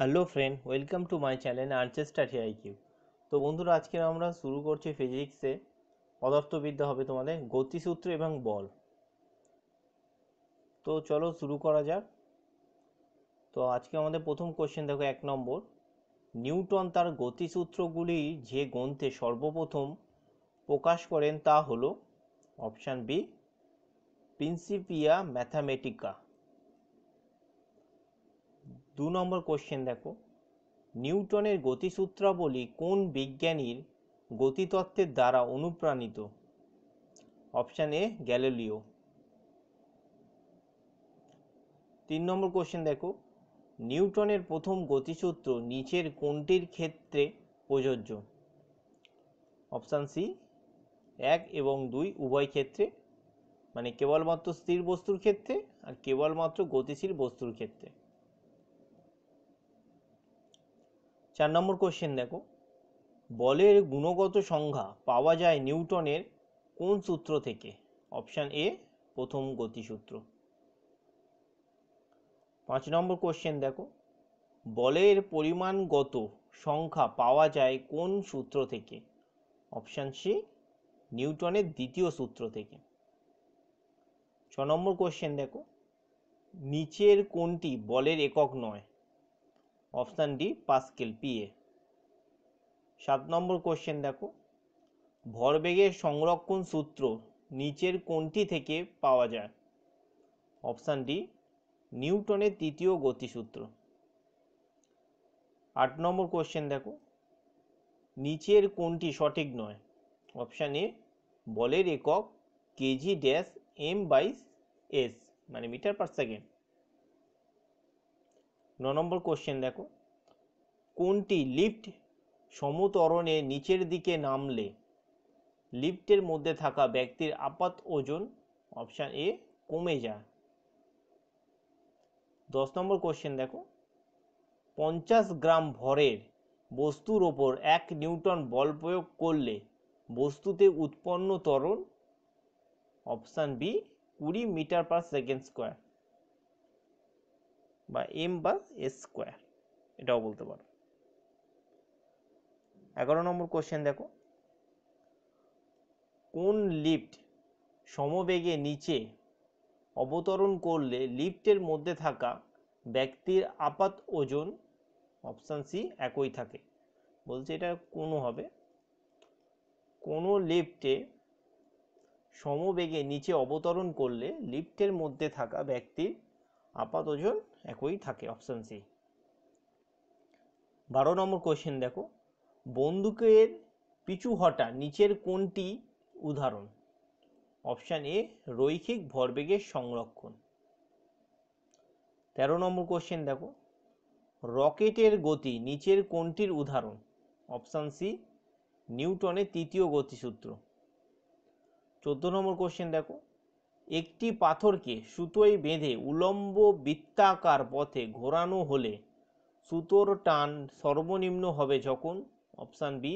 hello friend welcome to my channel আর্চেস্টার here কিউ তো বন্ধুরা আজকে আমরা শুরু করছি ফিজিক্সে পদার্থবিদ্যা হবে তোমাদের গতিসূত্র এবং বল তো চলো শুরু করা যাক তো আজকে আমাদের প্রথম কোশ্চেন দেখো এক নম্বর নিউটন তার গতিসূত্রগুলি যে গ্রন্থে সর্বপ্রথম প্রকাশ করেন তা হলো অপশান বি প্রিন্সিপিয়া ম্যাথামেটিকা দু নম্বর কোশ্চেন দেখো নিউটনের গতিসূত্রাবলী কোন বিজ্ঞানীর গতিতত্ত্বের দ্বারা অনুপ্রাণিত অপশান এ গ্যালোলিও তিন নম্বর কোশ্চেন দেখো নিউটনের প্রথম গতিসূত্র নিচের কোনটির ক্ষেত্রে প্রযোজ্য অপশান সি এক এবং দুই উভয় ক্ষেত্রে মানে কেবলমাত্র স্থির বস্তুর ক্ষেত্রে আর কেবলমাত্র গতিশীল বস্তুর ক্ষেত্রে চার নম্বর কোশ্চেন দেখো বলের গুণগত সংজ্ঞা পাওয়া যায় নিউটনের কোন সূত্র থেকে অপশান এ প্রথম গতিসূত্র পাঁচ নম্বর কোশ্চেন দেখো বলের পরিমাণগত সংখ্যা পাওয়া যায় কোন সূত্র থেকে অপশান সি নিউটনের দ্বিতীয় সূত্র থেকে ছ নম্বর কোশ্চেন দেখো নিচের কোনটি বলের একক নয় অপশান ডি পি পিএ সাত নম্বর কোশ্চেন দেখো ভরবেগের সংরক্ষণ সূত্র নিচের কোনটি থেকে পাওয়া যায় অপশান ডি নিউটনের তৃতীয় গতিসূত্র আট নম্বর কোশ্চেন দেখো নিচের কোনটি সঠিক নয় অপশান এ বলের একক KG dash M by S মানে মিটার পার সেকেন্ড ন নম্বর কোশ্চেন দেখো কোনটি লিফট সমতরণে নিচের দিকে নামলে লিফটের মধ্যে থাকা ব্যক্তির আপাত ওজন অপশান এ কমে যায় দশ নম্বর কোশ্চেন দেখো পঞ্চাশ গ্রাম ভরের বস্তুর ওপর এক নিউটন বল প্রয়োগ করলে বস্তুতে উৎপন্ন তরণ অপশান বি কুড়ি মিটার পার সেকেন্ড স্কোয়ার বা এম বা এস স্কোয়ার এটাও বলতে পারো এগারো নম্বর কোশ্চেন দেখো কোন লিফট সমবেগে নিচে অবতরণ করলে লিফটের মধ্যে থাকা ব্যক্তির আপাত ওজন অপশান সি একই থাকে বলছে এটা কোনো হবে কোনো লিফটে সমবেগে নিচে অবতরণ করলে লিফটের মধ্যে থাকা ব্যক্তির আপাত ওজন একই থাকে অপশন সি বারো নম্বর কোয়েশ্চেন দেখো বন্দুকের পিছু হটা নিচের কোনটি উদাহরণ অপশান এ রৈখিক ভরবেগের সংরক্ষণ তেরো নম্বর কোশ্চেন দেখো রকেটের গতি নিচের কোনটির উদাহরণ অপশান সি নিউটনের তৃতীয় গতিসূত্র চোদ্দ নম্বর কোশ্চেন দেখো একটি পাথরকে সুতোয় বেঁধে উল্লম্ব বৃত্তাকার পথে ঘোরানো হলে সুতোর টান সর্বনিম্ন হবে যখন অপশান বি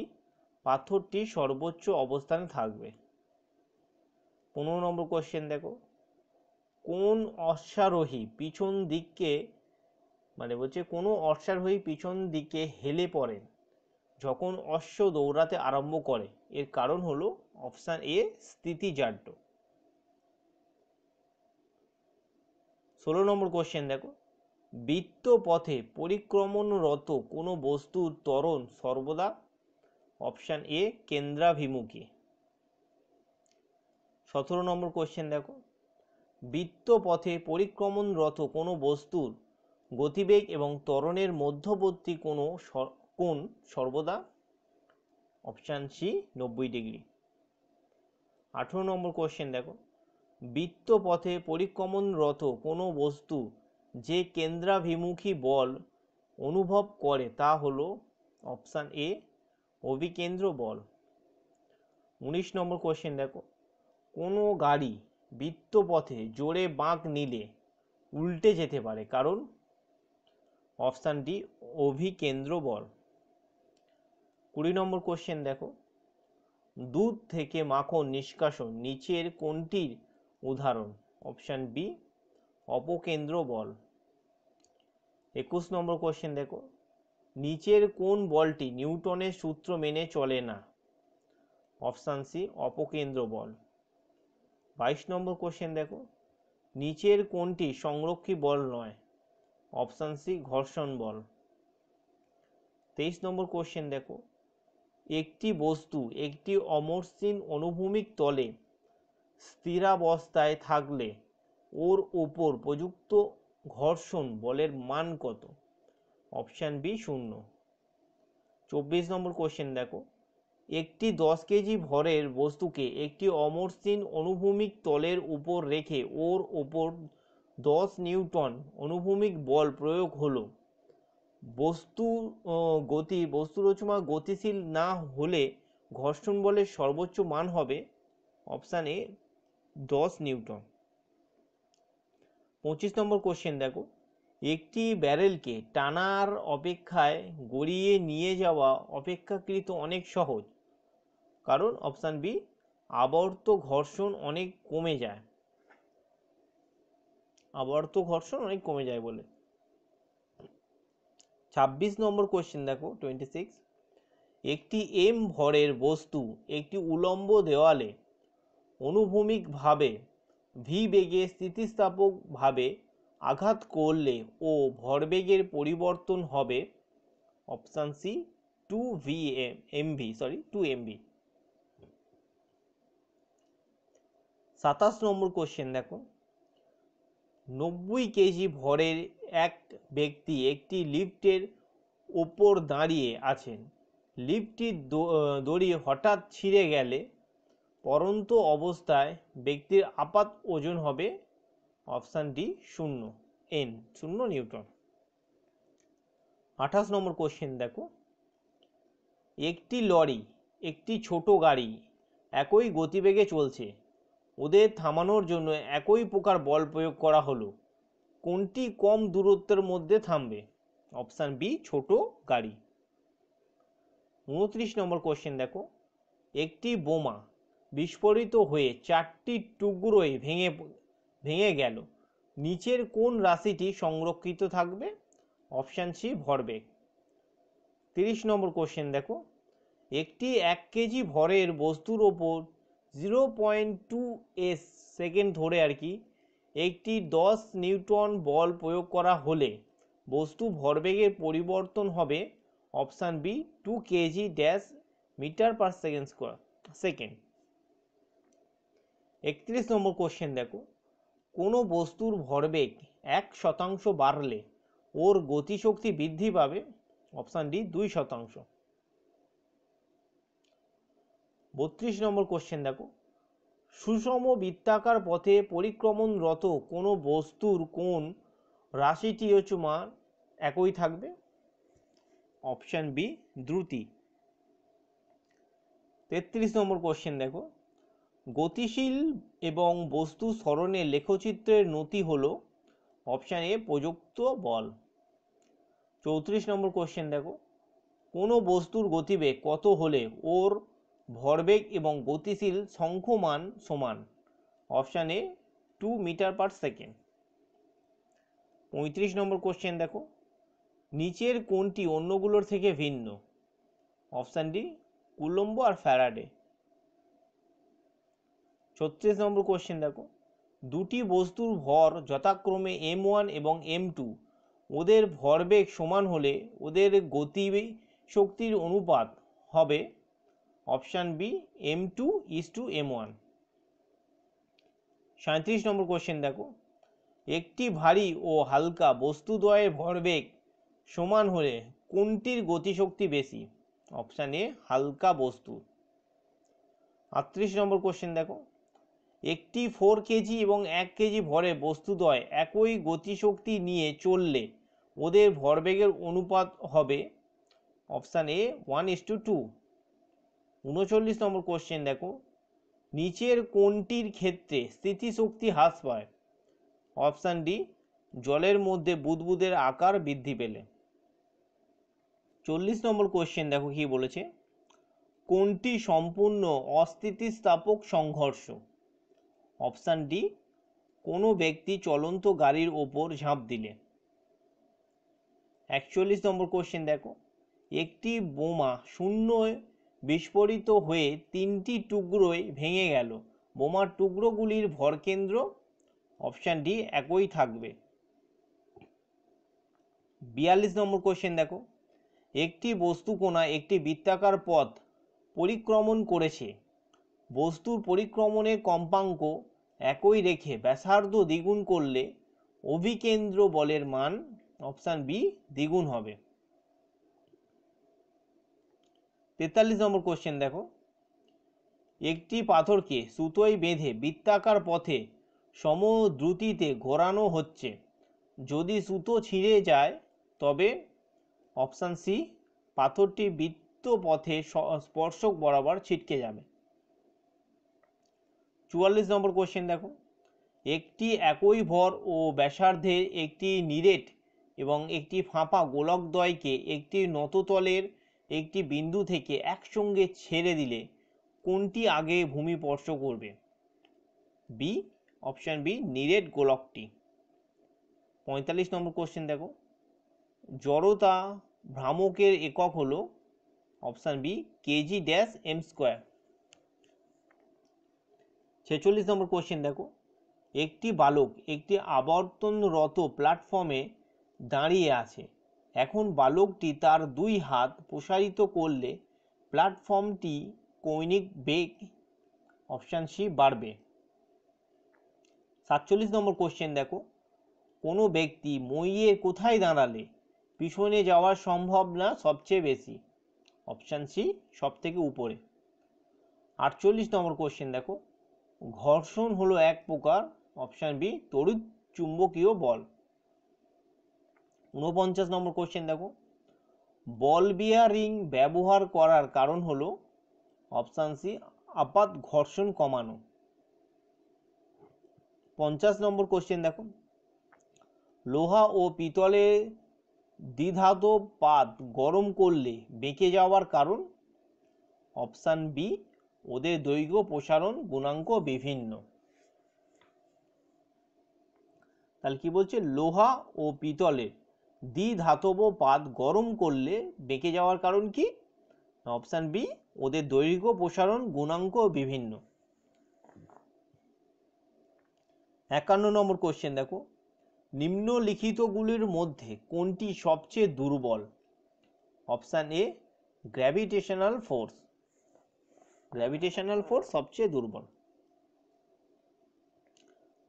পাথরটি সর্বোচ্চ অবস্থানে থাকবে পনেরো নম্বর কোশ্চেন দেখো কোন অশ্বারোহী পিছন দিককে মানে বলছে কোনো অশ্বারোহী পিছন দিকে হেলে পড়েন যখন অশ্ব দৌড়াতে আরম্ভ করে এর কারণ হলো অপশান এ স্থিতিজাড্য ষোলো নম্বর কোশ্চেন দেখো বৃত্ত পথে পরিক্রমণরত কোনো বস্তুর ত্বরণ সর্বদা অপশান এ কেন্দ্রাভিমুখী সতেরো নম্বর কোশ্চেন দেখো বৃত্ত পথে পরিক্রমণরত কোনো বস্তুর গতিবেগ এবং ত্বরণের মধ্যবর্তী কোনো কোণ সর্বদা অপশান সি নব্বই ডিগ্রি আঠেরো নম্বর কোশ্চেন দেখো বৃত্তপথে পরিক্রমণরত কোনো বস্তু যে কেন্দ্রাভিমুখী বল অনুভব করে তা হল অপশান এ অভিকেন্দ্র বল উনিশ নম্বর কোশ্চেন দেখো কোনো গাড়ি বৃত্তপথে জোরে বাঁক নিলে উল্টে যেতে পারে কারণ অপশানটি অভিকেন্দ্র বল কুড়ি নম্বর কোশ্চেন দেখো দুধ থেকে মাখন নিষ্কাশন নিচের কোনটির উদাহরণ অপশান বি অপকেন্দ্র বল একুশ নম্বর কোশ্চেন দেখো নিচের কোন বলটি নিউটনের সূত্র মেনে চলে না অপশান সি অপকেন্দ্র বল বাইশ নম্বর কোশ্চেন দেখো নিচের কোনটি সংরক্ষী বল নয় অপশান সি ঘর্ষণ বল তেইশ নম্বর কোশ্চেন দেখো একটি বস্তু একটি অমসৃণ অনুভূমিক তলে স্থিরাবস্থায় থাকলে ওর ওপর প্রযুক্ত ঘর্ষণ বলের মান কত অপশান বি শূন্য চব্বিশ নম্বর কোশ্চেন দেখো একটি দশ কেজি ভরের বস্তুকে একটি অমরসীন অনুভূমিক তলের উপর রেখে ওর ওপর দশ নিউটন অনুভূমিক বল প্রয়োগ হলো বস্তু গতি বস্তুরচমা গতিশীল না হলে ঘর্ষণ বলের সর্বোচ্চ মান হবে অপশান এ দশ নিউটন পঁচিশ নম্বর কোশ্চেন দেখো একটি ব্যারেলকে টানার অপেক্ষায় গড়িয়ে নিয়ে যাওয়া অপেক্ষাকৃত অনেক সহজ কারণ অপশান বি আবর্ত ঘর্ষণ অনেক কমে যায় আবর্ত ঘর্ষণ অনেক কমে যায় বলে ছাব্বিশ নম্বর কোশ্চেন দেখো টোয়েন্টি সিক্স একটি এম ভরের বস্তু একটি উলম্ব দেওয়ালে অনুভূমিকভাবে ভি বেগে স্থিতিস্থাপকভাবে আঘাত করলে ও ভরবেগের পরিবর্তন হবে option C two V M MV sorry two M V সাতাশ নম্বর কোশ্চেন দেখো নব্বই কেজি ভরের এক ব্যক্তি একটি লিফটের ওপর দাঁড়িয়ে আছেন লিফটটির দড়ি হঠাৎ ছিঁড়ে গেলে পরন্ত অবস্থায় ব্যক্তির আপাত ওজন হবে অপশান ডি শূন্য এন শূন্য নিউটন আঠাশ নম্বর কোশ্চেন দেখো একটি লরি একটি ছোট গাড়ি একই গতিবেগে চলছে ওদের থামানোর জন্য একই প্রকার বল প্রয়োগ করা হলো কোনটি কম দূরত্বের মধ্যে থামবে অপশান বি ছোট গাড়ি উনত্রিশ নম্বর কোশ্চেন দেখো একটি বোমা বিস্ফোরিত হয়ে চারটি টুকরোয় ভেঙে ভেঙে গেল নিচের কোন রাশিটি সংরক্ষিত থাকবে অপশান সি ভরবেগ তিরিশ নম্বর কোশ্চেন দেখো একটি এক কেজি ভরের বস্তুর ওপর zero point two S second ধরে আর কি একটি দশ নিউটন বল প্রয়োগ করা হলে বস্তু ভরবেগের পরিবর্তন হবে option B two KG dash metre per second square second একত্রিশ নম্বর কোশ্চেন দেখো কোনো বস্তুর ভরবেগ এক শতাংশ বাড়লে ওর গতিশক্তি বৃদ্ধি পাবে অপশান ডি দুই শতাংশ বত্রিশ নম্বর কোশ্চেন দেখো সুষম বৃত্তাকার পথে পরিক্রমণরত কোনো বস্তুর কোন রাশিটি ও মান একই থাকবে অপশান বি দ্রুতি তেত্রিশ নম্বর কোশ্চেন দেখো গতিশীল এবং বস্তু স্মরণে লেখচিত্রের নতি হলো অপশান এ প্রযুক্ত বল চৌত্রিশ নম্বর কোশ্চেন দেখো কোনো বস্তুর গতিবেগ কত হলে ওর ভরবেগ এবং গতিশীল সংখ্যমান সমান option A two metre per second পঁয়ত্রিশ নম্বর কোশ্চেন দেখো নিচের কোনটি অন্যগুলোর থেকে ভিন্ন অপশান ডি কুলম্ব আর ফ্যারাডে ছত্রিশ নম্বর কোশ্চেন দেখো দুটি বস্তুর ভর যথাক্রমে এম ওয়ান এবং এম টু ওদের ভরবেগ সমান হলে ওদের গতি শক্তির অনুপাত হবে option B M two is two M one সাঁত্রিশ নম্বর কোশ্চেন দেখো একটি ভারী ও হালকা বস্তুদ্বয়ের ভরবেগ সমান হলে কোনটির গতিশক্তি বেশি অপশান এ হালকা বস্তু আটত্রিশ নম্বর কোশ্চেন দেখো একটি ফোর কেজি এবং এক কেজি ভরে বস্তুদ্বয় একই গতিশক্তি নিয়ে চললে ওদের ভরবেগের অনুপাত হবে option A one is to two উনচল্লিশ নম্বর কোশ্চেন দেখো নিচের কোনটির ক্ষেত্রে স্থিতিশক্তি হ্রাস পায় অপশান ডি জলের মধ্যে বুদবুদের আকার বৃদ্ধি পেলে চল্লিশ নম্বর কোশ্চেন দেখো কি বলেছে কোনটি সম্পূর্ণ অস্থিতিস্থাপক সংঘর্ষ অপশান ডি কোনো ব্যক্তি চলন্ত গাড়ির ওপর ঝাঁপ দিলে একচল্লিশ নম্বর কোশ্চেন দেখো একটি বোমা শূন্য বিস্ফোরিত হয়ে তিনটি টুকরোয় ভেঙে গেল বোমার টুকরোগুলির ভরকেন্দ্র অপশান ডি একই থাকবে বিয়াল্লিশ নম্বর কোশ্চেন দেখো একটি বস্তু কোনা একটি বৃত্তাকার পথ পরিক্রমণ করেছে বস্তুর পরিক্রমণের কম্পাঙ্ক একই রেখে ব্যাসার্ধ দ্বিগুণ করলে অভিকেন্দ্র বলের মান অপশান বি দ্বিগুণ হবে তেতাল্লিশ নম্বর কোশ্চেন দেখো একটি পাথরকে সুতোয় বেঁধে বৃত্তাকার পথে সমদ্রুতিতে ঘোরানো হচ্ছে যদি সুতো ছিঁড়ে যায় তবে অপশান সি পাথরটি বৃত্ত পথে স্পর্শক বরাবর ছিটকে যাবে চুয়াল্লিশ নম্বর কোয়েশ্চেন দেখো একটি একই ভর ও ব্যাসার্ধের একটি নিরেট এবং একটি ফাঁপা গোলকদ্বয়কে একটি নততলের একটি বিন্দু থেকে একসঙ্গে ছেড়ে দিলে কোনটি আগে ভূমি স্পর্শ করবে বি অপশান বি নিরেট গোলকটি পঁয়তাল্লিশ নম্বর কোশ্চেন দেখো জড়তা ভ্রামকের একক হলো option B KG dash M square ছেচল্লিশ নম্বর কোশ্চেন দেখো একটি বালক একটি আবর্তনরত প্ল্যাটফর্মে দাঁড়িয়ে আছে এখন বালকটি তার দুই হাত প্রসারিত করলে প্ল্যাটফর্মটি কৈনিক বেগ অপশান সি বাড়বে সাতচল্লিশ নম্বর কোশ্চেন দেখো কোনো ব্যক্তি মইয়ে কোথায় দাঁড়ালে পিছনে যাওয়ার না সবচেয়ে বেশি অপশান সি সব থেকে উপরে আটচল্লিশ নম্বর কোশ্চেন দেখো ঘর্ষণ হলো এক প্রকার অপশন বি তড়িৎ চুম্বকীয় বল উনপঞ্চাশ নম্বর কোশ্চেন দেখো বল বিয়ারিং ব্যবহার করার কারণ হলো অপশান সি আপাত ঘর্ষণ কমানো পঞ্চাশ নম্বর কোশ্চেন দেখো লোহা ও পিতলে দ্বিধাত পাত গরম করলে বেঁকে যাওয়ার কারণ অপশান বি ওদের দৈর্ঘ্য প্রসারণ গুণাঙ্ক বিভিন্ন তাহলে কি বলছে লোহা ও পিতলে দ্বিধাতব পাত গরম করলে বেঁকে যাওয়ার কারণ কি অপশান বি ওদের দৈর্ঘ্য প্রসারণ গুণাঙ্ক বিভিন্ন একান্ন নম্বর কোশ্চেন দেখো নিম্নলিখিতগুলির মধ্যে কোনটি সবচেয়ে দুর্বল option A gravitational force gravitational force সবচেয়ে দুর্বল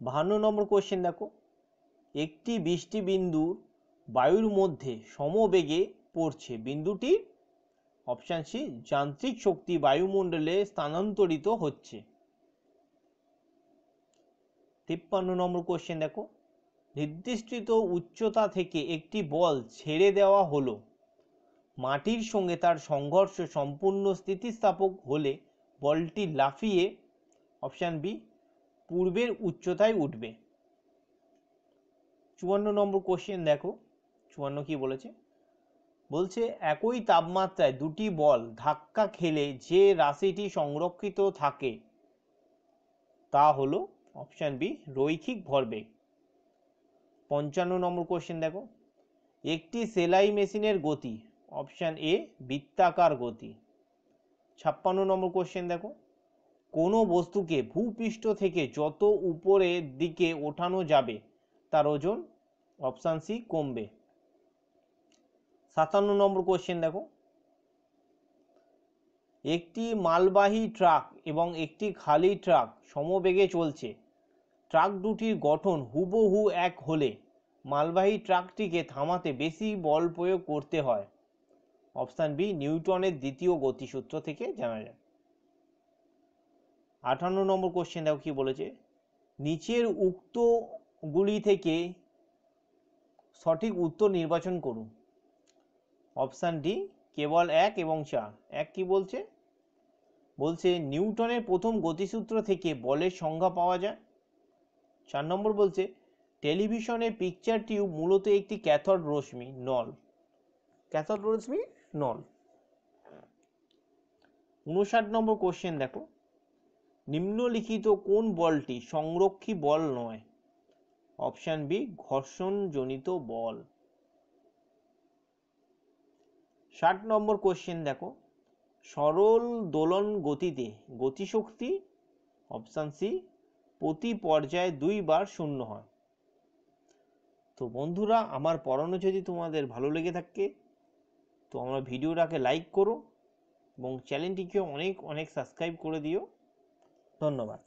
বাহান্ন নম্বর কোয়েশ্চেন দেখো একটি বৃষ্টি বিন্দু বায়ুর মধ্যে সমবেগে পড়ছে বিন্দুটি অপশান সি যান্ত্রিক শক্তি বায়ুমণ্ডলে স্থানান্তরিত হচ্ছে তিপ্পান্ন নম্বর কোয়েশ্চেন দেখো নির্দিষ্ট উচ্চতা থেকে একটি বল ছেড়ে দেওয়া হলো মাটির সঙ্গে তার সংঘর্ষ সম্পূর্ণ স্থিতিস্থাপক হলে বলটি লাফিয়ে অপশান বি পূর্বের উচ্চতায় উঠবে চুয়ান্ন নম্বর কোশ্চেন দেখো চুয়ান্ন কি বলেছে বলছে একই তাপমাত্রায় দুটি বল ধাক্কা খেলে যে রাশিটি সংরক্ষিত থাকে তা হলো অপশান বি রৈখিক ভরবেগ পঞ্চান্ন নম্বর কোশ্চেন দেখো একটি সেলাই মেশিনের গতি অপশান এ বৃত্তাকার গতি ছাপ্পান্ন নম্বর কোশ্চেন দেখো কোনো বস্তুকে ভূপৃষ্ঠ থেকে যত উপরের দিকে ওঠানো যাবে তার ওজন অপশান সি কমবে সাতান্ন নম্বর কোশ্চেন দেখো একটি মালবাহী ট্রাক এবং একটি খালি ট্রাক সমবেগে চলছে ট্রাক দুটির গঠন হুবহু এক হলে মালবাহী ট্রাকটিকে থামাতে বেশি বল প্রয়োগ করতে হয় অপশান বি নিউটনের দ্বিতীয় গতিসূত্র থেকে জানা যায় আঠান্ন নম্বর কোশ্চেন দেখো কি বলেছে নিচের উক্তগুলি থেকে সঠিক উত্তর নির্বাচন করুন অপশান ডি কেবল এক এবং চার এক কি বলছে বলছে নিউটনের প্রথম গতিসূত্র থেকে বলের সংজ্ঞা পাওয়া যায় চার নম্বর বলছে টেলিভিশনে পিকচার টিউব মূলত একটি ক্যাথড রশ্মি নল ক্যাথড রশ্মি নল উনষাট নম্বর কোশ্চেন দেখো নিম্নলিখিত কোন বলটি সংরক্ষী বল নয় অপশান বি ঘর্ষণজনিত বল ষাট নম্বর কোশ্চেন দেখো সরল দোলন গতিতে গতিশক্তি অপশান সি প্রতি পর্যায়ে দুইবার শূন্য হয় তো বন্ধুরা আমার পড়ানো যদি তোমাদের ভালো লেগে থাকে তো আমরা ভিডিওটাকে লাইক করো এবং চ্যানেলটিকে অনেক অনেক সাবস্ক্রাইব করে দিও ধন্যবাদ